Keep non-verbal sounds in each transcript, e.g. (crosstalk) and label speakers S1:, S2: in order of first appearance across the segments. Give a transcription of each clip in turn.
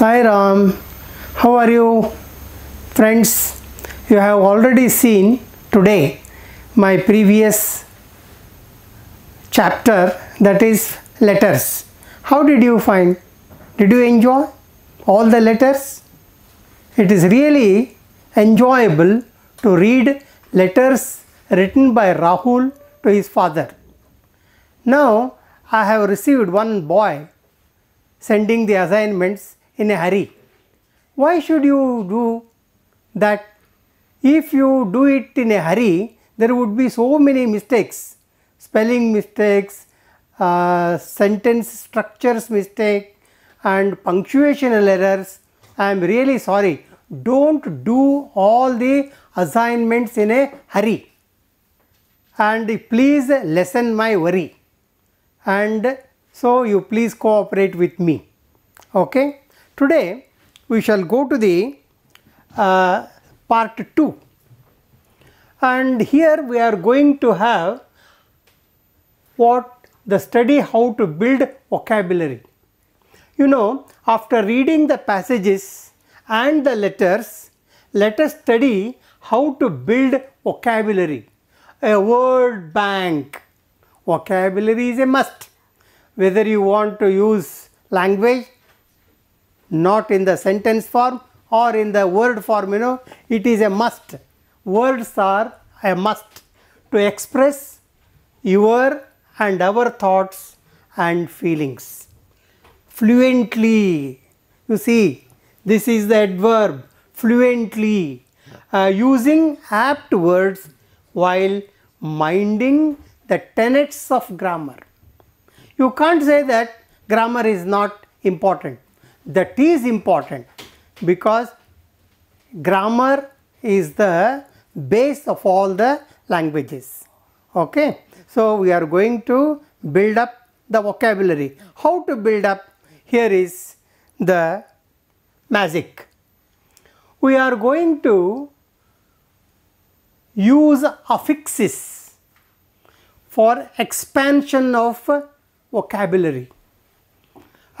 S1: Sai Ram, how are you? Friends, you have already seen today my previous chapter that is letters. How did you find? Did you enjoy all the letters? It is really enjoyable to read letters written by Rahul to his father. Now I have received one boy sending the assignments in a hurry. Why should you do that? If you do it in a hurry, there would be so many mistakes, spelling mistakes, uh, sentence structures mistake and punctuational errors. I am really sorry. Don't do all the assignments in a hurry. And please lessen my worry. And so you please cooperate with me. Okay. Today we shall go to the uh, part 2 and here we are going to have what the study how to build vocabulary. You know after reading the passages and the letters let us study how to build vocabulary. A word bank. Vocabulary is a must whether you want to use language not in the sentence form or in the word form, you know, it is a must. Words are a must to express your and our thoughts and feelings. Fluently, you see, this is the adverb, fluently, uh, using apt words while minding the tenets of grammar. You can't say that grammar is not important the T is important because grammar is the base of all the languages. Okay. So, we are going to build up the vocabulary. How to build up? Here is the magic. We are going to use affixes for expansion of vocabulary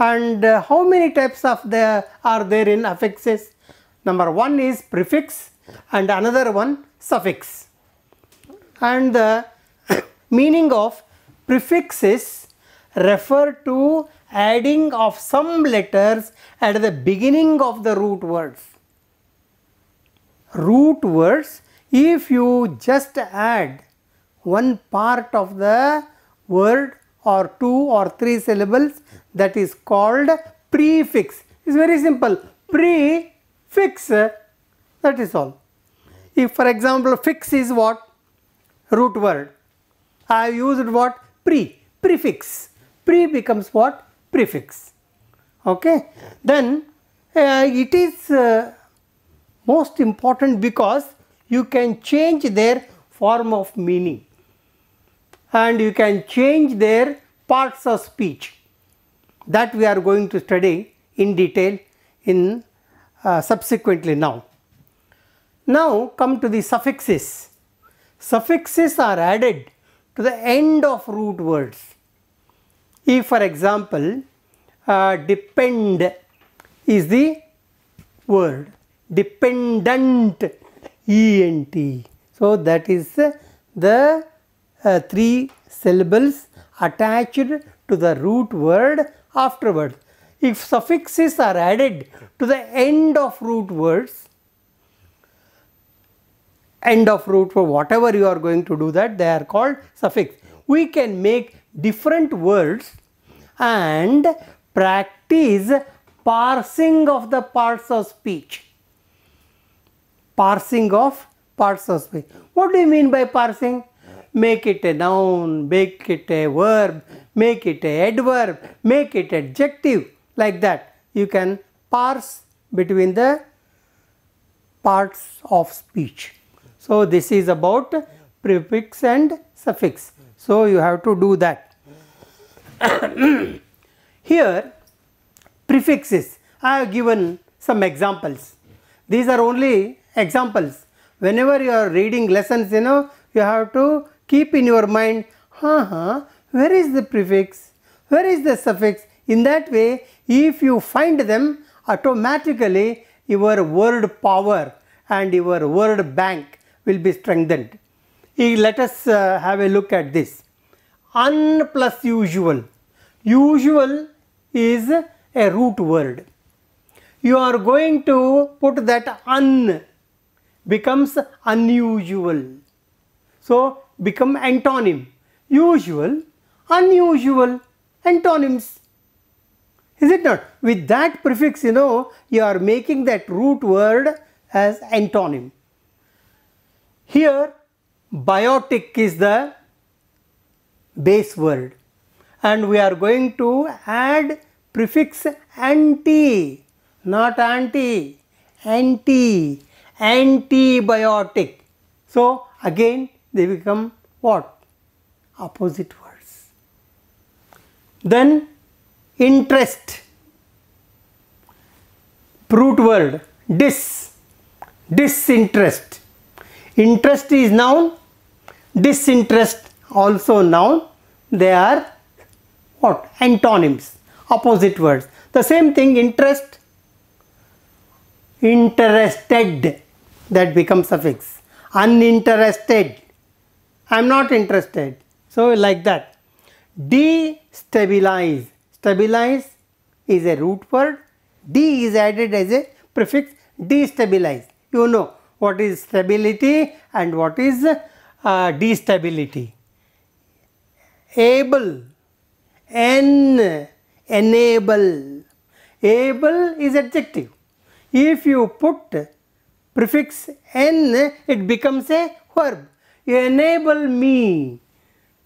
S1: and uh, how many types of the are there in affixes number one is prefix and another one suffix and the (coughs) meaning of prefix is refer to adding of some letters at the beginning of the root words root words if you just add one part of the word or two or three syllables that is called prefix. It's very simple. Prefix, that is all. If for example, fix is what? Root word. I have used what? Pre, prefix. Pre becomes what? Prefix. Okay. Then uh, it is uh, most important because you can change their form of meaning and you can change their parts of speech that we are going to study in detail in uh, subsequently now. Now come to the suffixes. Suffixes are added to the end of root words. If for example uh, depend is the word dependent ent. So that is uh, the uh, three syllables attached to the root word afterwards. If suffixes are added to the end of root words, end of root for whatever you are going to do that they are called suffix. We can make different words and practice parsing of the parts of speech. Parsing of parts of speech. What do you mean by parsing? Make it a noun, make it a verb, make it a adverb, make it adjective like that. You can parse between the parts of speech. So, this is about prefix and suffix. So, you have to do that. (coughs) Here prefixes I have given some examples. These are only examples. Whenever you are reading lessons you know you have to keep in your mind ha where is the prefix, where is the suffix. In that way, if you find them, automatically your word power and your word bank will be strengthened. Let us uh, have a look at this. Un plus usual. Usual is a root word. You are going to put that un becomes unusual. So become antonym. Usual unusual antonyms. Is it not? With that prefix, you know, you are making that root word as antonym. Here, biotic is the base word and we are going to add prefix anti, not anti, anti, antibiotic. So, again they become what? Opposite then interest, root word dis, disinterest. Interest is noun, disinterest also noun. They are what? Antonyms, opposite words. The same thing interest, interested that becomes suffix uninterested i'm not interested so like that destabilize stabilize is a root word d is added as a prefix destabilize you know what is stability and what is uh, destability able n enable able is adjective if you put prefix n it becomes a verb enable me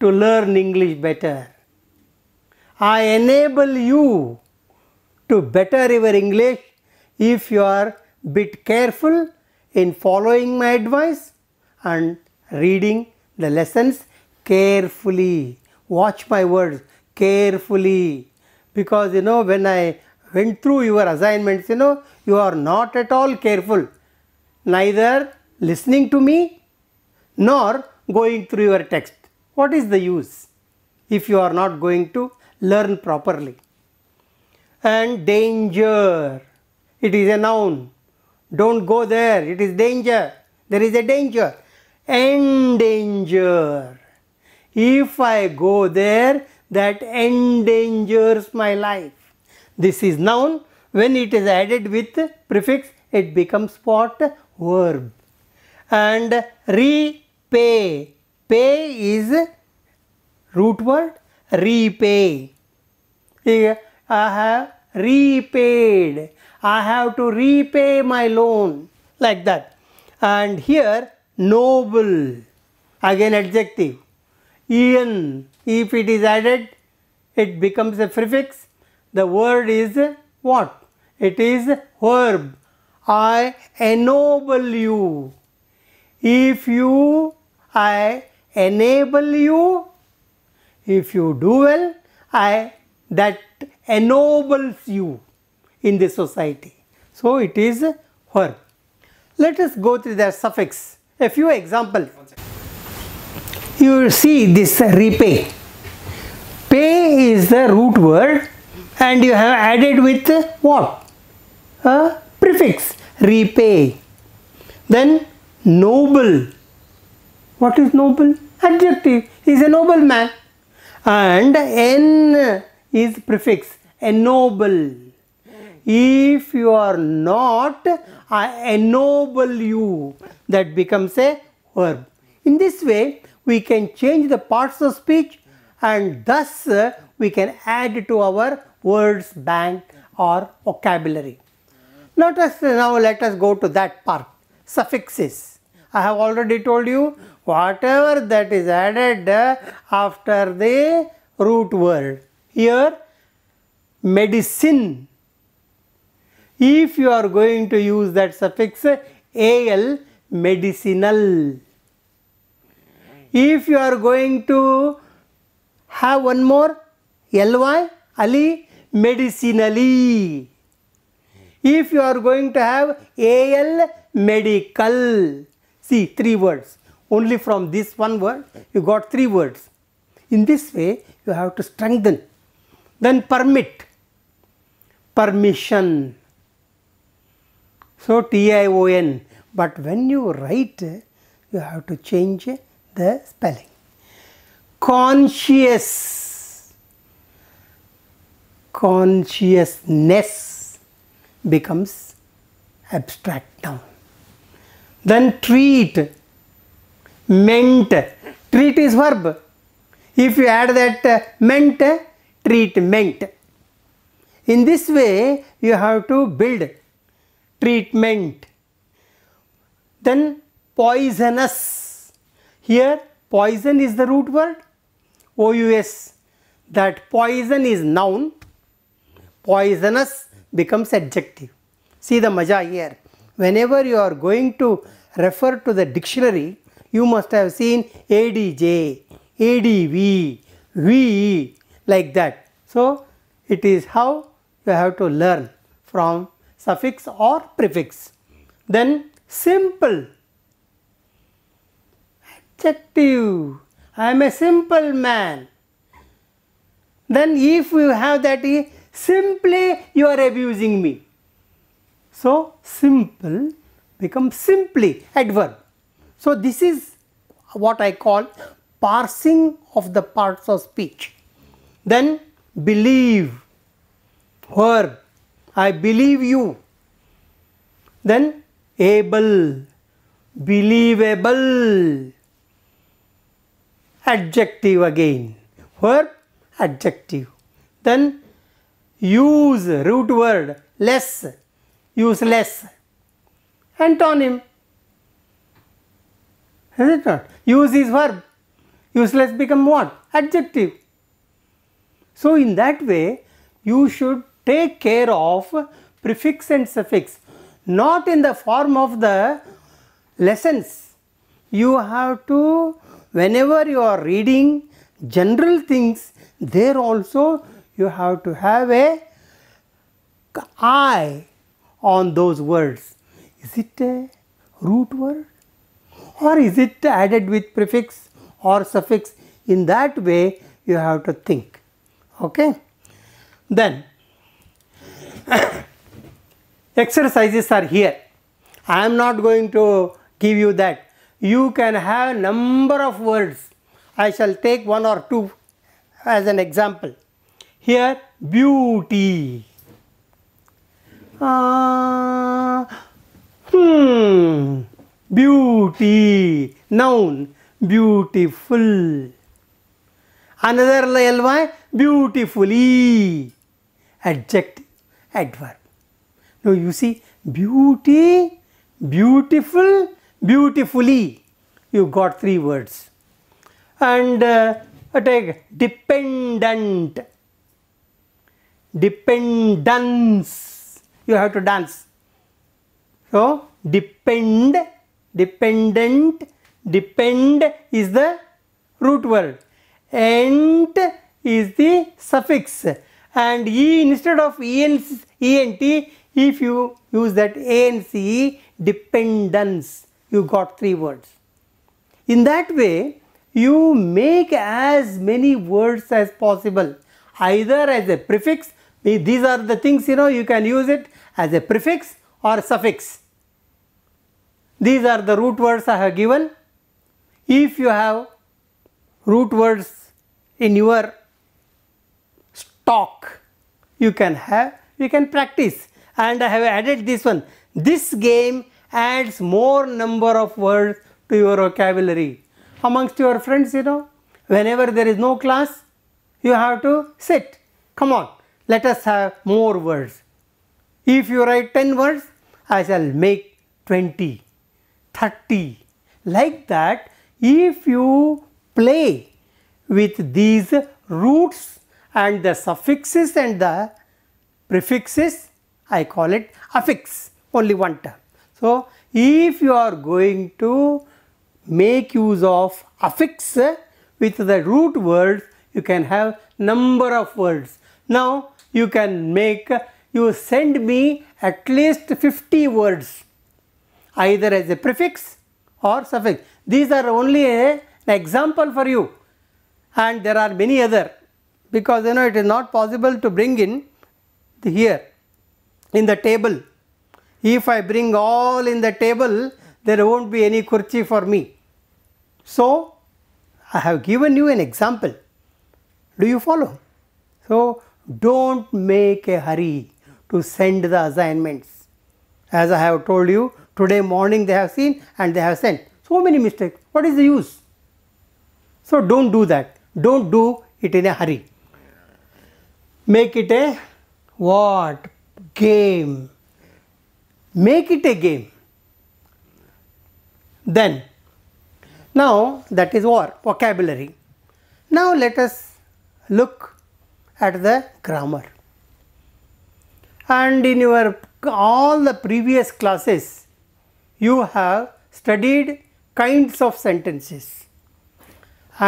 S1: to learn English better. I enable you to better your English if you are bit careful in following my advice and reading the lessons carefully. Watch my words carefully because you know when I went through your assignments you know you are not at all careful neither listening to me nor going through your text. What is the use if you are not going to learn properly? And danger, it is a noun. Don't go there, it is danger. There is a danger. Endanger. If I go there, that endangers my life. This is noun. When it is added with prefix, it becomes what? Verb. And repay pay is root word repay. I have repaid. I have to repay my loan like that. And here noble again adjective. En if it is added it becomes a prefix. The word is what? It is verb. I ennoble you. If you I enable you. If you do well, I that ennobles you in the society. So it is her. Let us go through the suffix. A few examples. You see this repay. Pay is the root word and you have added with what? A prefix. Repay. Then noble. What is noble? adjective. is a nobleman. And N is prefix. A noble. If you are not, I ennoble you. That becomes a verb. In this way, we can change the parts of speech and thus uh, we can add to our words bank or vocabulary. Let us, now let us go to that part, suffixes. I have already told you whatever that is added after the root word. Here medicine. If you are going to use that suffix al medicinal. If you are going to have one more ly ali medicinally. If you are going to have al medical See, three words. Only from this one word, you got three words. In this way, you have to strengthen. Then permit. Permission. So, T-I-O-N. But when you write, you have to change the spelling. Conscious. Consciousness becomes abstract now. Then treat, meant, treat is verb. If you add that uh, meant, treatment. In this way, you have to build treatment. Then poisonous. Here, poison is the root word. OUS. That poison is noun. Poisonous becomes adjective. See the maja here. Whenever you are going to refer to the dictionary, you must have seen ADJ, ADV, VE like that. So, it is how you have to learn from suffix or prefix. Then simple, adjective, I am a simple man. Then if you have that simply you are abusing me. So simple becomes simply adverb. So, this is what I call parsing of the parts of speech. Then believe, verb, I believe you. Then able, believable, adjective again, verb, adjective. Then use, root word, less, useless, antonym. Is it not? Use is verb, useless become what? Adjective. So, in that way, you should take care of prefix and suffix, not in the form of the lessons. You have to, whenever you are reading general things, there also you have to have a eye on those words is it a root word or is it added with prefix or suffix? In that way you have to think. Okay. Then (coughs) exercises are here. I am not going to give you that. You can have number of words. I shall take one or two as an example. Here beauty. Ah, Hmm. Beauty. Noun. Beautiful. Another ly. Beautifully. Adjective. Adverb. Now you see beauty, beautiful, beautifully. You got three words. And uh, take dependent. Dependence. You have to dance. So depend, dependent, depend is the root word. Ent is the suffix and e instead of ent if you use that ance dependence you got three words. In that way you make as many words as possible either as a prefix these are the things you know you can use it as a prefix or a suffix these are the root words I have given. If you have root words in your stock, you can have, you can practice. And I have added this one. This game adds more number of words to your vocabulary. Amongst your friends, you know, whenever there is no class, you have to sit. Come on, let us have more words. If you write 10 words, I shall make 20. 30. Like that, if you play with these roots and the suffixes and the prefixes, I call it affix, only one term. So, if you are going to make use of affix with the root words, you can have number of words. Now, you can make, you send me at least 50 words either as a prefix or suffix. These are only a, an example for you and there are many other because you know it is not possible to bring in the here in the table. If I bring all in the table there won't be any kurchi for me. So I have given you an example. Do you follow? So don't make a hurry to send the assignments. As I have told you Today morning they have seen and they have sent. So many mistakes. What is the use? So don't do that. Don't do it in a hurry. Make it a what? Game. Make it a game. Then, now that is war, vocabulary. Now let us look at the grammar. And in your all the previous classes, you have studied kinds of sentences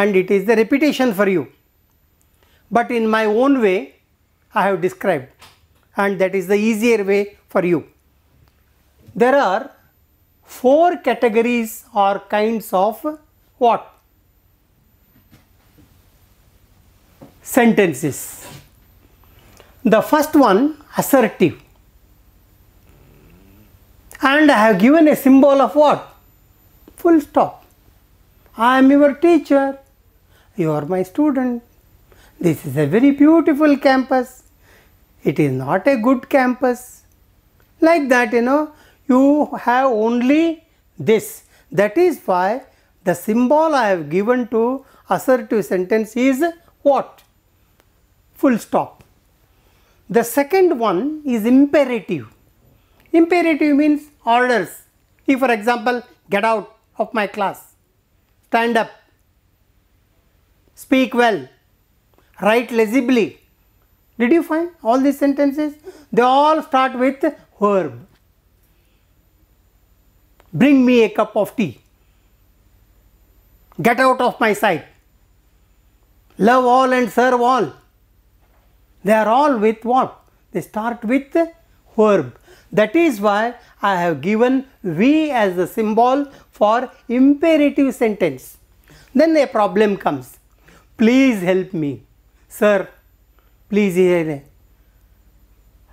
S1: and it is the repetition for you. But in my own way, I have described and that is the easier way for you. There are four categories or kinds of what? Sentences. The first one assertive and I have given a symbol of what? Full stop. I am your teacher. You are my student. This is a very beautiful campus. It is not a good campus. Like that, you know, you have only this. That is why the symbol I have given to assertive sentence is what? Full stop. The second one is imperative. Imperative means orders. If for example, get out of my class, stand up, speak well, write legibly. Did you find all these sentences? They all start with verb. Bring me a cup of tea. Get out of my sight. Love all and serve all. They are all with what? They start with verb. That is why I have given V as the symbol for imperative sentence. Then a problem comes. Please help me. Sir, please me. Eh, eh,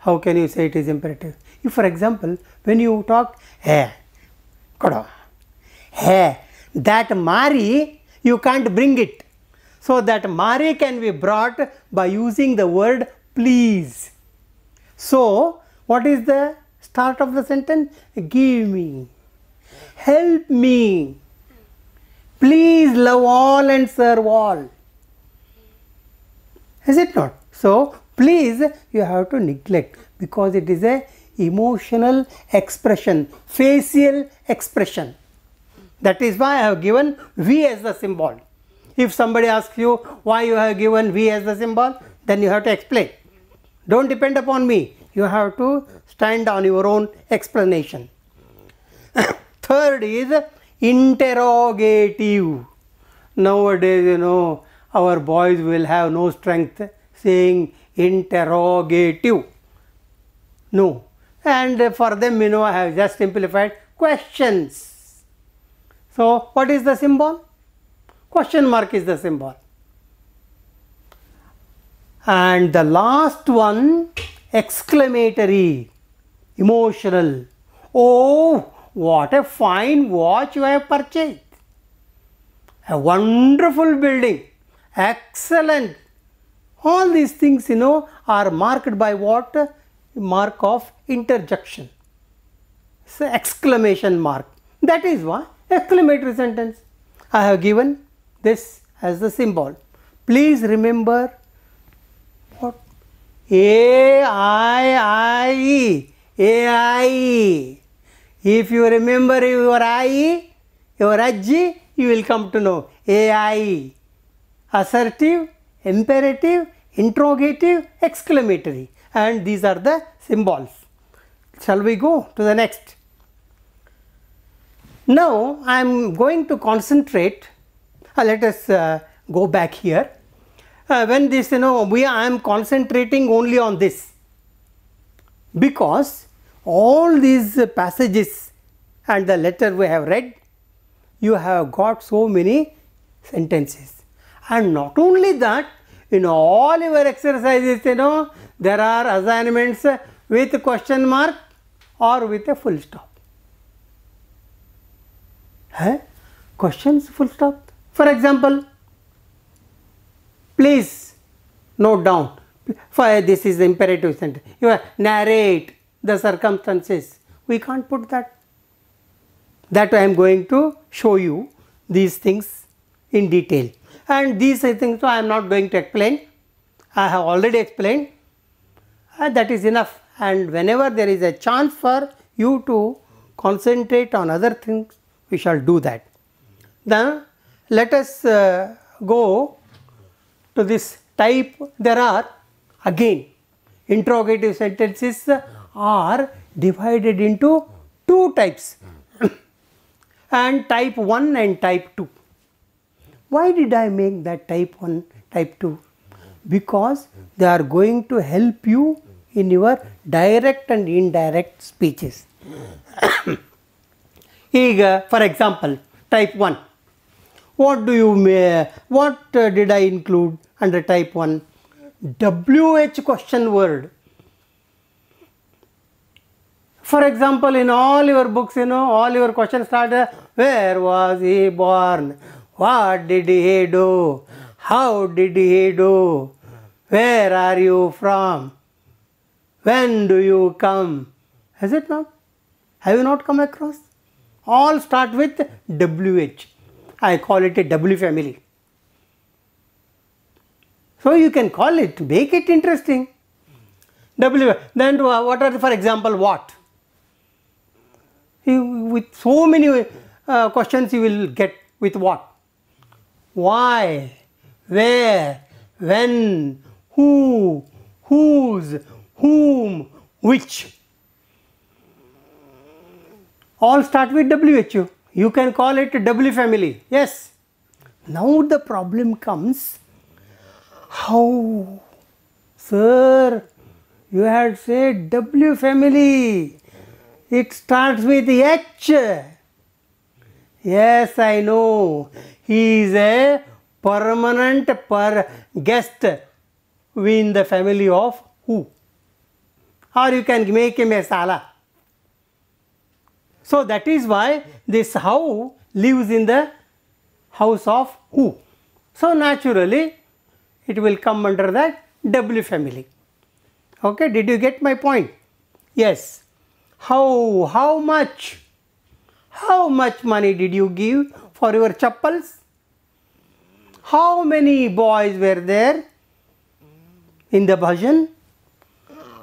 S1: how can you say it is imperative? If for example, when you talk, hey, kada, hey, that Mari, you can't bring it. So that Mari can be brought by using the word please. So, what is the start of the sentence give me help me please love all and serve all is it not so please you have to neglect because it is a emotional expression facial expression that is why i have given v as the symbol if somebody asks you why you have given v as the symbol then you have to explain don't depend upon me you have to stand on your own explanation. (coughs) Third is interrogative. Nowadays, you know, our boys will have no strength saying interrogative. No. And for them, you know, I have just simplified questions. So, what is the symbol? Question mark is the symbol. And the last one exclamatory, emotional. Oh, what a fine watch you have purchased! A wonderful building, excellent. All these things, you know, are marked by what? Mark of interjection. It's an exclamation mark. That is why exclamatory sentence. I have given this as the symbol. Please remember a I I E. A I E. If you remember your I, your Ajji, you will come to know A I E. Assertive, imperative, interrogative, exclamatory. And these are the symbols. Shall we go to the next? Now I am going to concentrate. Uh, let us uh, go back here uh, when this you know we I am concentrating only on this because all these passages and the letter we have read you have got so many sentences and not only that in all your exercises you know there are assignments with question mark or with a full stop huh? questions full stop for example Please note down. For eh, this is the imperative sentence. You narrate the circumstances. We can't put that. That I am going to show you these things in detail. And these things so I am not going to explain. I have already explained. And ah, that is enough. And whenever there is a chance for you to concentrate on other things, we shall do that. Then let us uh, go to this type there are again interrogative sentences are divided into two types (clears throat) and type 1 and type 2. Why did I make that type 1, type 2? Because they are going to help you in your direct and indirect speeches. ಈಗ (clears throat) for example, type one what do you may, what uh, did I include under type 1? WH question word. For example, in all your books, you know, all your questions start, uh, where was he born? What did he do? How did he do? Where are you from? When do you come? Has it not? Have you not come across? All start with WH. I call it a W family. So you can call it, make it interesting. W, then what are, for example, what? You, with so many uh, questions you will get with what. Why, where, when, who, whose, whom, which. All start with WHO. You can call it doubly family. Yes. Now the problem comes. How? Sir, you had said W family. It starts with H. Yes, I know. He is a permanent per guest in the family of who? Or you can make him a Salah. So that is why this how lives in the house of who. So naturally it will come under that W family. Okay, did you get my point? Yes. How, how much? How much money did you give for your chappals? How many boys were there in the bhajan?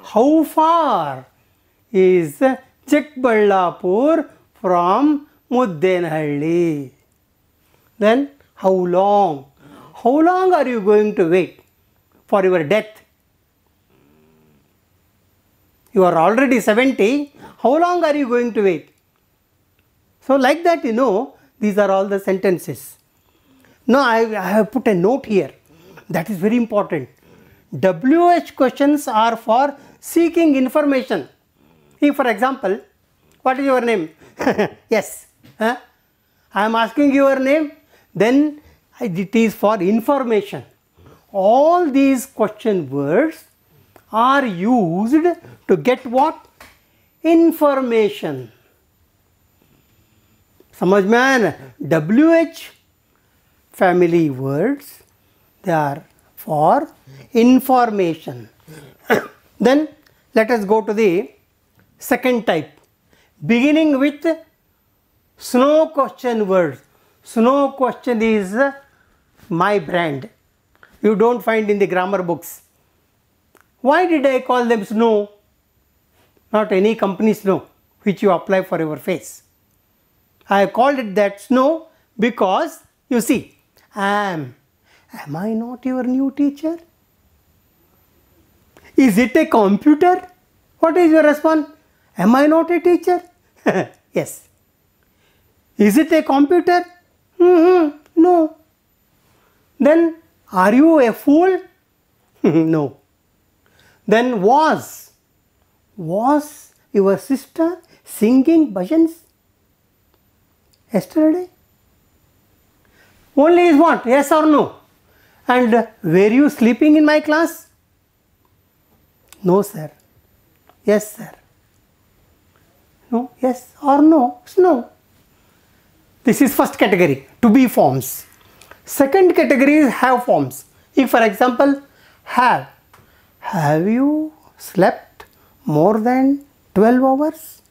S1: How far is Chikballapur from Muddenhalli. Then how long? How long are you going to wait for your death? You are already 70. How long are you going to wait? So like that you know these are all the sentences. Now I, I have put a note here. That is very important. WH questions are for seeking information. If for example, what is your name? (laughs) yes. Huh? I am asking your name, then it is for information. All these question words are used to get what? Information. समझ में आया family words, they are for information. (coughs) then let us go to the second type beginning with snow question words. Snow question is my brand. You don't find in the grammar books. Why did I call them snow? Not any company snow which you apply for your face. I called it that snow because you see, am. Am I not your new teacher? Is it a computer? What is your response? Am I not a teacher? (laughs) yes. Is it a computer? Mm -hmm. No. Then are you a fool? (laughs) no. Then was. Was your sister singing bhajans yesterday? Only is what? Yes or no? And were you sleeping in my class? No, sir. Yes, sir. No, yes or no, it's no. This is first category, to be forms. Second category is have forms. If for example, have, have you slept more than 12 hours?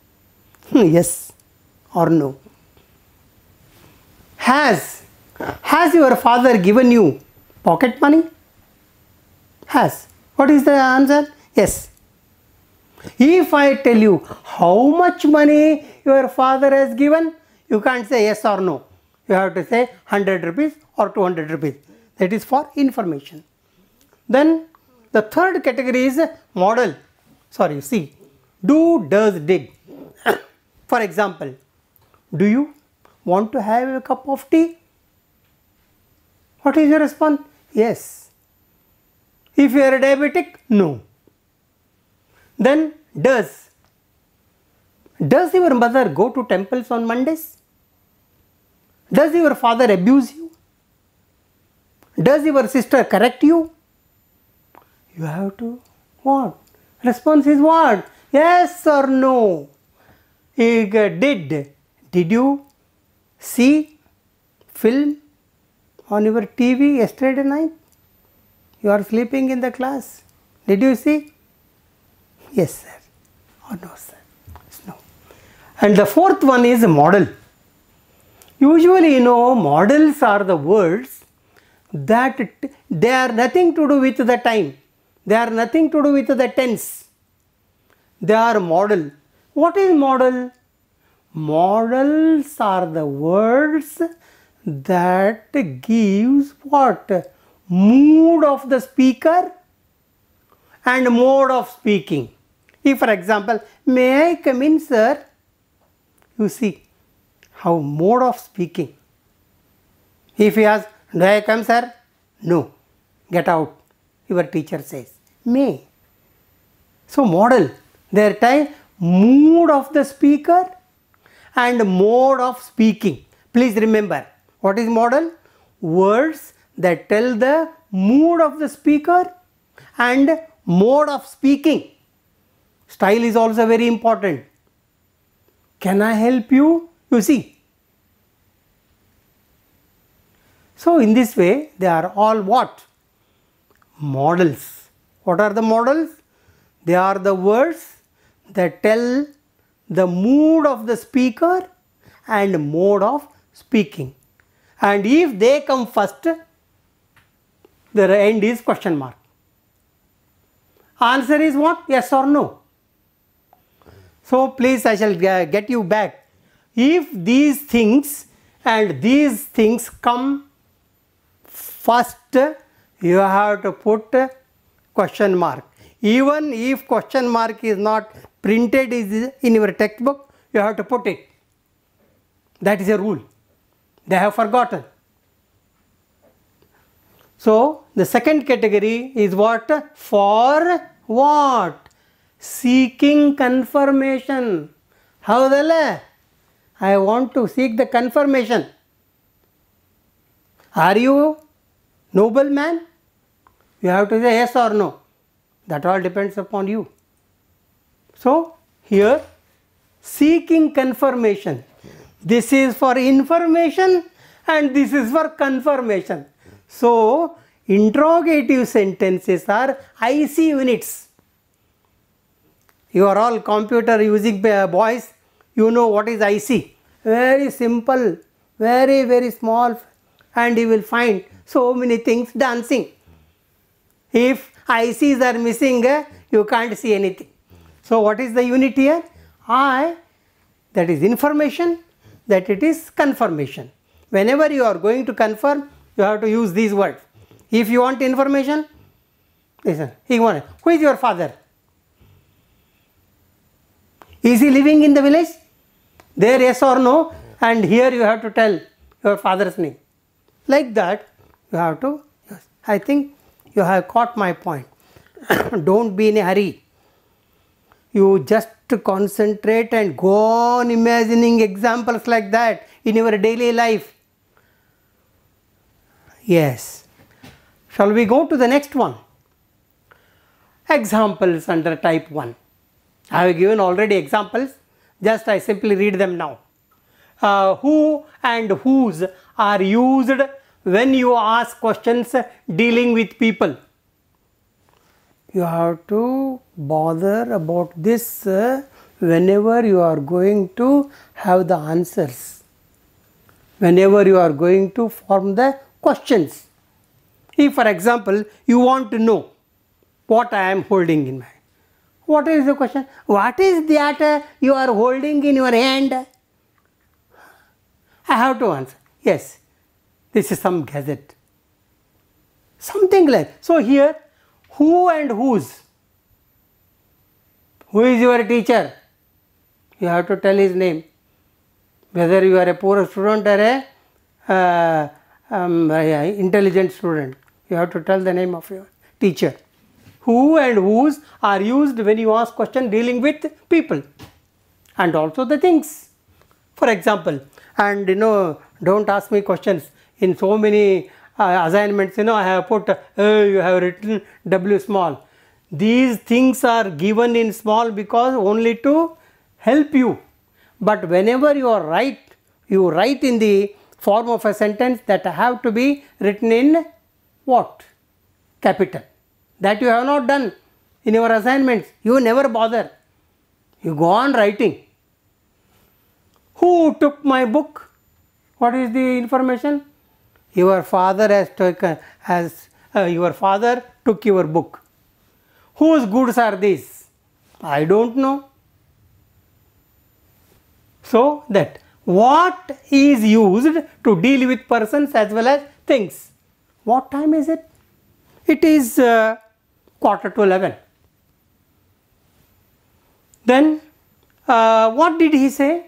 S1: (laughs) yes or no. Has, has your father given you pocket money? Has. What is the answer? Yes. If I tell you how much money your father has given, you can't say yes or no. You have to say 100 rupees or 200 rupees. That is for information. Then the third category is model. Sorry, see. Do, does, did. (coughs) for example, do you want to have a cup of tea? What is your response? Yes. If you are a diabetic, no. Then does. Does your mother go to temples on Mondays? Does your father abuse you? Does your sister correct you? You have to what? Response is what? Yes or no? did. Did you see film on your TV yesterday night? You are sleeping in the class. Did you see? yes sir or oh, no sir no and the fourth one is model usually you know models are the words that they are nothing to do with the time they are nothing to do with the tense they are model what is model models are the words that gives what mood of the speaker and mode of speaking if for example, may I come in sir? You see how mode of speaking. If he asks, do I come sir? No, get out, your teacher says, may. So model their time, mood of the speaker and mode of speaking. Please remember, what is model? Words that tell the mood of the speaker and mode of speaking. Style is also very important. Can I help you? You see. So, in this way, they are all what? Models. What are the models? They are the words that tell the mood of the speaker and mode of speaking. And if they come first, the end is question mark. Answer is what? Yes or no. So please I shall get you back. If these things and these things come first you have to put question mark. Even if question mark is not printed in your textbook you have to put it. That is a rule. They have forgotten. So the second category is what? For what? seeking confirmation. How I want to seek the confirmation. Are you noble man? You have to say yes or no. That all depends upon you. So here seeking confirmation. This is for information and this is for confirmation. So interrogative sentences are IC units you are all computer using uh, boys you know what is IC very simple very very small and you will find so many things dancing if ICs are missing uh, you can't see anything so what is the unit here I that is information that it is confirmation whenever you are going to confirm you have to use these words if you want information listen he wanted who is your father is he living in the village? There, yes or no, and here you have to tell your father's name. Like that, you have to. Yes. I think you have caught my point. (coughs) Don't be in a hurry. You just concentrate and go on imagining examples like that in your daily life. Yes. Shall we go to the next one? Examples under type 1. I have given already examples, just I simply read them now. Uh, who and whose are used when you ask questions dealing with people. You have to bother about this uh, whenever you are going to have the answers, whenever you are going to form the questions. If, for example, you want to know what I am holding in my what is the question? What is that you are holding in your hand? I have to answer. Yes, this is some gadget. Something like so here, who and whose? Who is your teacher? You have to tell his name. Whether you are a poor student or a uh, um, intelligent student, you have to tell the name of your teacher who and whose are used when you ask question dealing with people and also the things. For example, and you know, don't ask me questions in so many uh, assignments, you know, I have put, uh, you have written W small. These things are given in small because only to help you. But whenever you are right, you write in the form of a sentence that have to be written in what? Capital that you have not done in your assignments. You never bother. You go on writing. Who took my book? What is the information? Your father has taken, has, uh, your father took your book. Whose goods are these? I don't know. So that what is used to deal with persons as well as things. What time is it? It is uh, quarter to 11. Then uh, what did he say?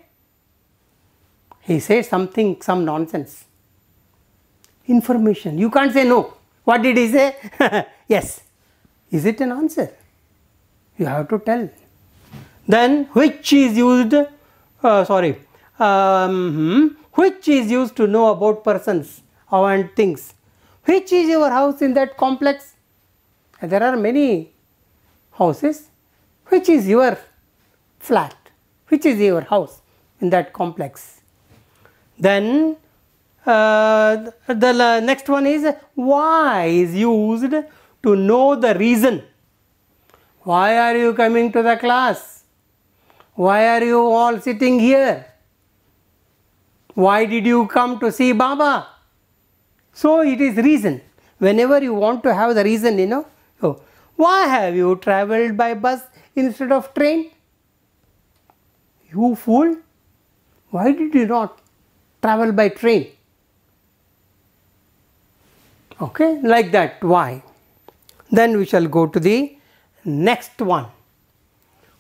S1: He said something, some nonsense. Information. You can't say no. What did he say? (laughs) yes. Is it an answer? You have to tell. Then which is used, uh, sorry, um, hmm, which is used to know about persons and things. Which is your house in that complex? And there are many houses which is your flat, which is your house in that complex. Then uh, the next one is why is used to know the reason. Why are you coming to the class? Why are you all sitting here? Why did you come to see Baba? So it is reason. Whenever you want to have the reason, you know, so, oh, why have you travelled by bus instead of train? You fool! Why did you not travel by train? Okay, like that, why? Then we shall go to the next one.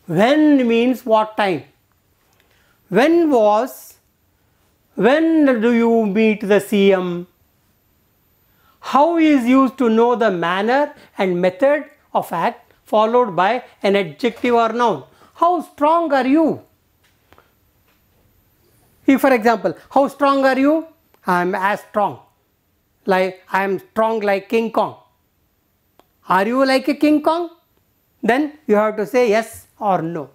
S1: When means what time? When was, when do you meet the CM? how is used to know the manner and method of act followed by an adjective or noun. How strong are you? If for example, how strong are you? I am as strong. Like I am strong like King Kong. Are you like a King Kong? Then you have to say yes or no.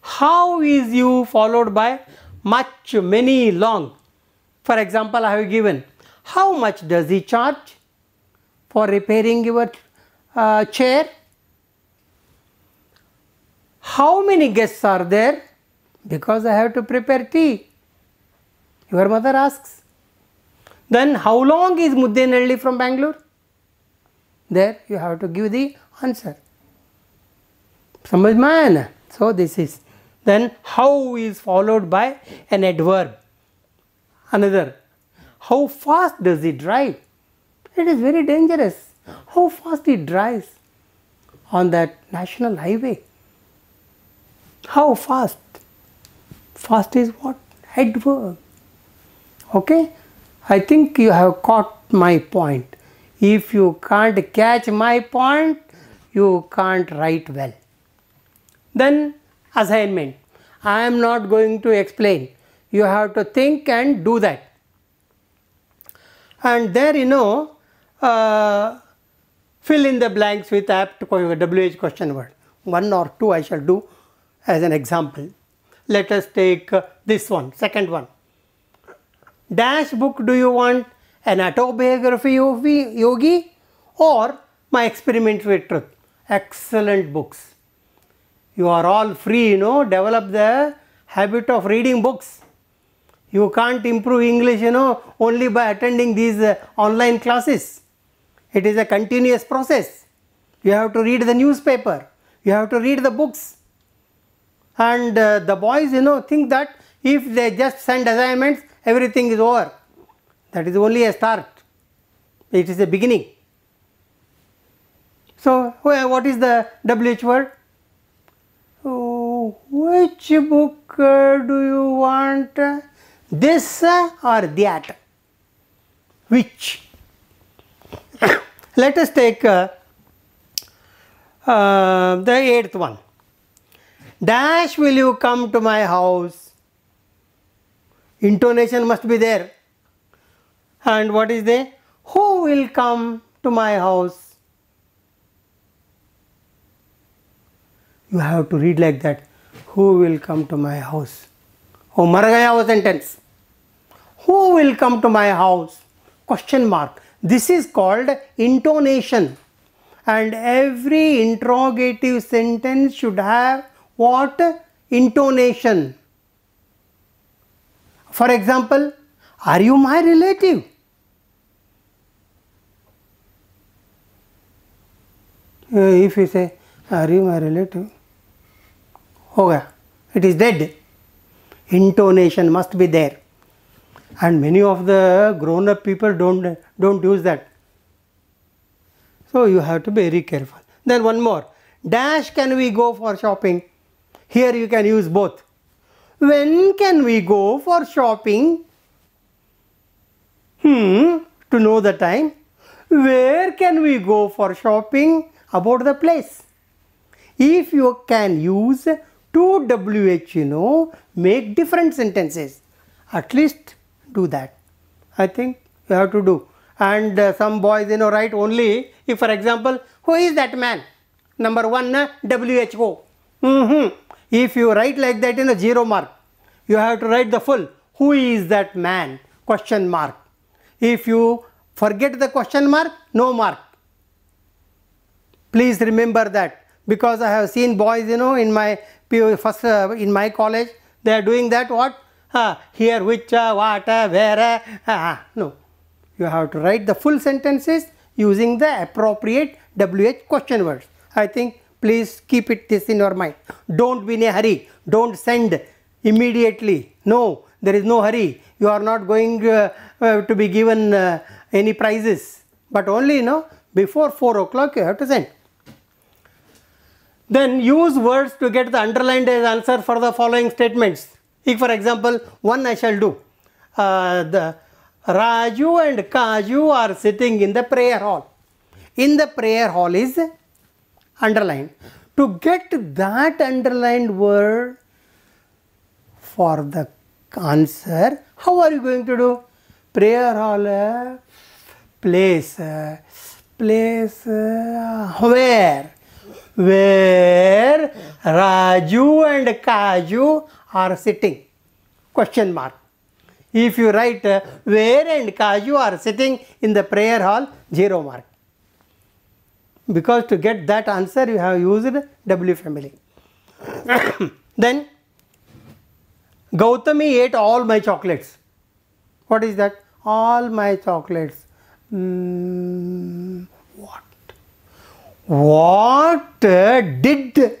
S1: How is you followed by much, many, long. For example, I have given how much does he charge for repairing your uh, chair? How many guests are there? Because I have to prepare tea. Your mother asks. Then how long is Muddenelli from Bangalore? There you have to give the answer. man. So this is. Then how is followed by an adverb. Another how fast does it drive? It is very dangerous. How fast it drives on that national highway. How fast? Fast is what? Adverb. Okay? I think you have caught my point. If you can't catch my point, you can't write well. Then assignment. I am not going to explain. You have to think and do that and there you know uh, fill in the blanks with apt WH question word. One or two I shall do as an example. Let us take uh, this one, second one. Dash book do you want an autobiography of Yogi or my experiment with truth? Excellent books. You are all free, you know, develop the habit of reading books. You can't improve English, you know, only by attending these uh, online classes. It is a continuous process. You have to read the newspaper. You have to read the books. And uh, the boys, you know, think that if they just send assignments, everything is over. That is only a start. It is a beginning. So, what is the WH word? Oh, which book uh, do you want? Uh, this uh, or that, which. (coughs) Let us take uh, uh, the eighth one. Dash will you come to my house? Intonation must be there. And what is the? Who will come to my house? You have to read like that. Who will come to my house? Oh, Maragaya was sentence who will come to my house? Question mark. This is called intonation. And every interrogative sentence should have what? Intonation. For example, are you my relative? Uh, if you say, are you my relative? Okay, it is dead. Intonation must be there and many of the grown up people don't don't use that so you have to be very careful then one more dash can we go for shopping here you can use both when can we go for shopping hmm to know the time where can we go for shopping about the place if you can use two wh you know make different sentences at least do that. I think you have to do. And uh, some boys, you know, write only if, for example, who is that man? Number one, uh, WHO. Mm-hmm. If you write like that, you know, zero mark. You have to write the full. Who is that man? Question mark. If you forget the question mark, no mark. Please remember that because I have seen boys, you know, in my first uh, in my college, they are doing that. What here which, uh, what, uh, where, uh, no. You have to write the full sentences using the appropriate WH question words. I think please keep it this in your mind. Don't be in a hurry. Don't send immediately. No, there is no hurry. You are not going uh, uh, to be given uh, any prizes. But only, you know, before 4 o'clock you have to send. Then use words to get the underlined as answer for the following statements. If for example, one I shall do. Uh, the Raju and Kaju are sitting in the prayer hall. In the prayer hall is underlined. To get that underlined word for the answer, how are you going to do? Prayer hall, place, place, where? Where Raju and Kaju are sitting question mark if you write uh, where and Kaju are sitting in the prayer hall, 0 mark. Because to get that answer you have used W family. (coughs) then Gautami ate all my chocolates. What is that? All my chocolates. Mm, what? What uh, did?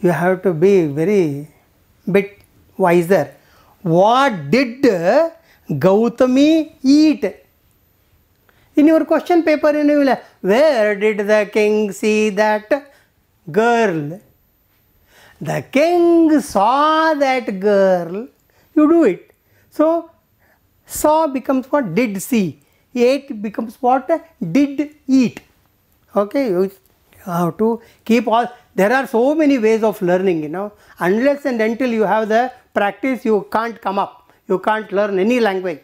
S1: You have to be very bit wiser. What did Gautami eat? In your question paper, you will where did the king see that girl? The king saw that girl. You do it. So, saw becomes what did see. Ate becomes what did eat. Okay, how to keep all there are so many ways of learning you know unless and until you have the practice you can't come up you can't learn any language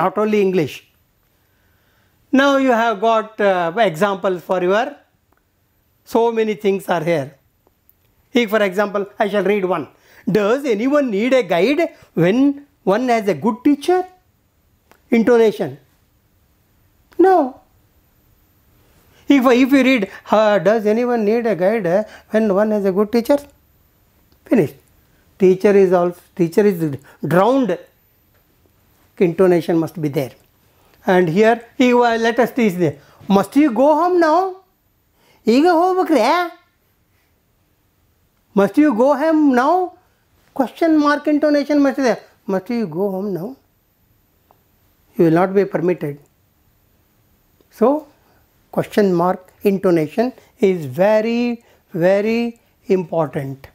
S1: not only english now you have got uh, examples for your so many things are here here for example i shall read one does anyone need a guide when one has a good teacher intonation no if, if you read, uh, does anyone need a guide when one has a good teacher? Finished. Teacher is all, teacher is drowned. Intonation must be there. And here, he, was. Uh, let us teach there. Must you go home now? Eh? Must you go home now? Question mark intonation must be there. Must you go home now? You will not be permitted. So question mark intonation is very very important.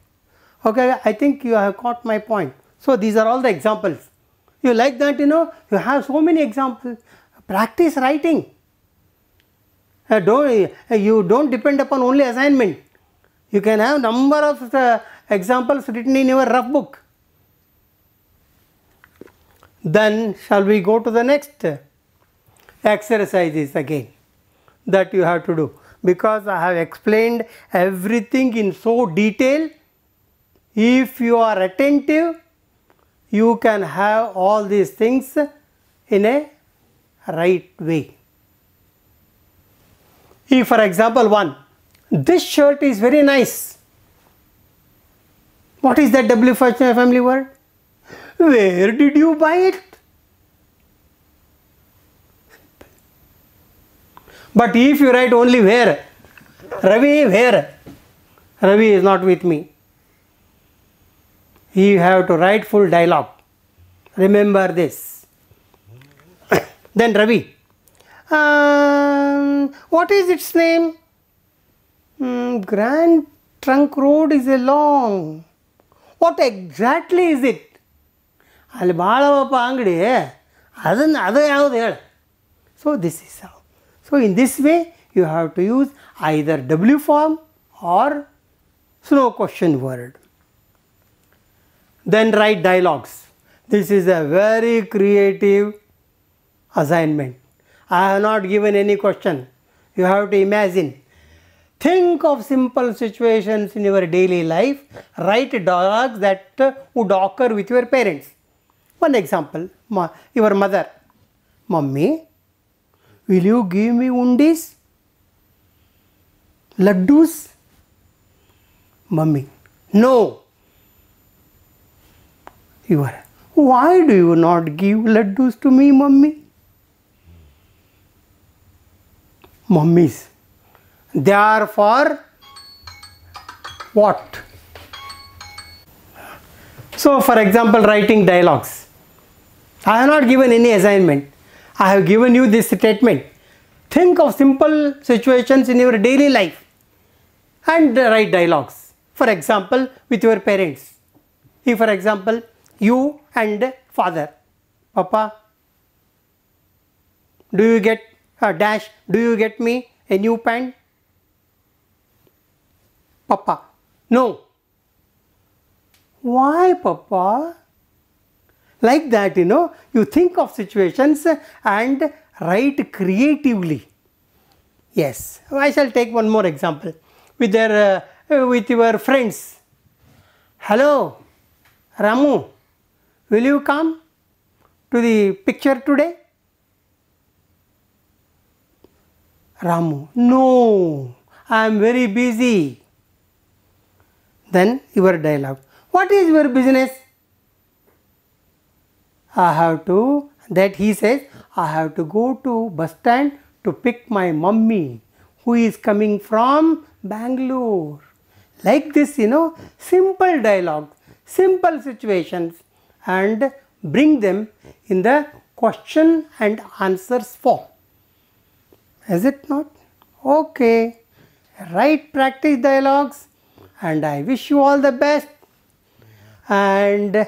S1: Okay, I think you have caught my point. So these are all the examples. You like that, you know, you have so many examples. Practice writing. Uh, don't, uh, you don't depend upon only assignment. You can have number of uh, examples written in your rough book. Then shall we go to the next exercises again that you have to do because I have explained everything in so detail. If you are attentive, you can have all these things in a right way. If for example one, this shirt is very nice. What is that W family word? Where did you buy it? But if you write only where, Ravi where, Ravi is not with me. You have to write full dialogue. Remember this. then Ravi. Um, what is its name? Mm, Grand Trunk Road is a long. What exactly is it? ಅಲ್ಲಿ ಭಾಳವಪ್ಪ ಅಂಗಡಿ ಅದನ್ನು ಅದು ಯಾವುದು ಹೇಳು so this is so, in this way you have to use either W form or slow question word. Then write dialogues. This is a very creative assignment. I have not given any question. You have to imagine. Think of simple situations in your daily life. Write dialogues that uh, would occur with your parents. One example, your mother. Mummy, Will you give me undis? Laddus? Mummy, no. You are, why do you not give laddus to me, mummy? Mummies, they are for what? So, for example, writing dialogues. I have not given any assignment. I have given you this statement. Think of simple situations in your daily life and write dialogues. For example, with your parents. If for example, you and father, Papa, do you get a uh, dash, do you get me a new pen? Papa, no. Why, Papa? Like that, you know, you think of situations and write creatively. Yes, I shall take one more example with their, uh, with your friends. Hello, Ramu, will you come to the picture today? Ramu, no, I am very busy. Then your dialogue. What is your business? I have to, that he says, I have to go to bus stand to pick my mummy who is coming from Bangalore. Like this, you know, simple dialogue, simple situations and bring them in the question and answers form. Is it not? Okay. Write practice dialogues and I wish you all the best and